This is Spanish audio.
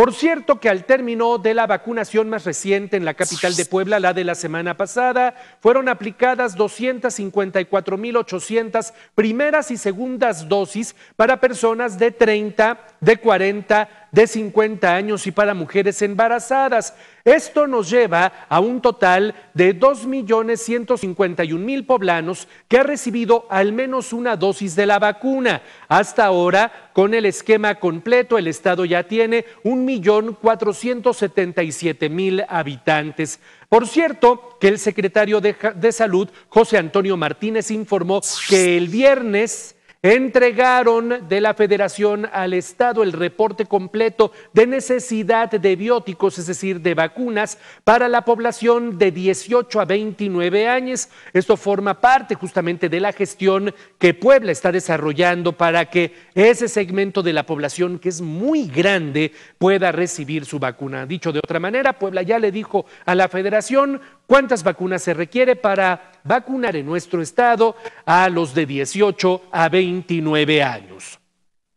Por cierto que al término de la vacunación más reciente en la capital de Puebla, la de la semana pasada, fueron aplicadas 254.800 primeras y segundas dosis para personas de 30, de 40 de 50 años y para mujeres embarazadas. Esto nos lleva a un total de 2.151.000 poblanos que ha recibido al menos una dosis de la vacuna. Hasta ahora, con el esquema completo, el Estado ya tiene 1.477.000 habitantes. Por cierto, que el secretario de, de Salud, José Antonio Martínez, informó que el viernes entregaron de la federación al Estado el reporte completo de necesidad de bióticos, es decir, de vacunas para la población de 18 a 29 años. Esto forma parte justamente de la gestión que Puebla está desarrollando para que ese segmento de la población, que es muy grande, pueda recibir su vacuna. Dicho de otra manera, Puebla ya le dijo a la federación cuántas vacunas se requiere para vacunar en nuestro estado a los de 18 a 29 años.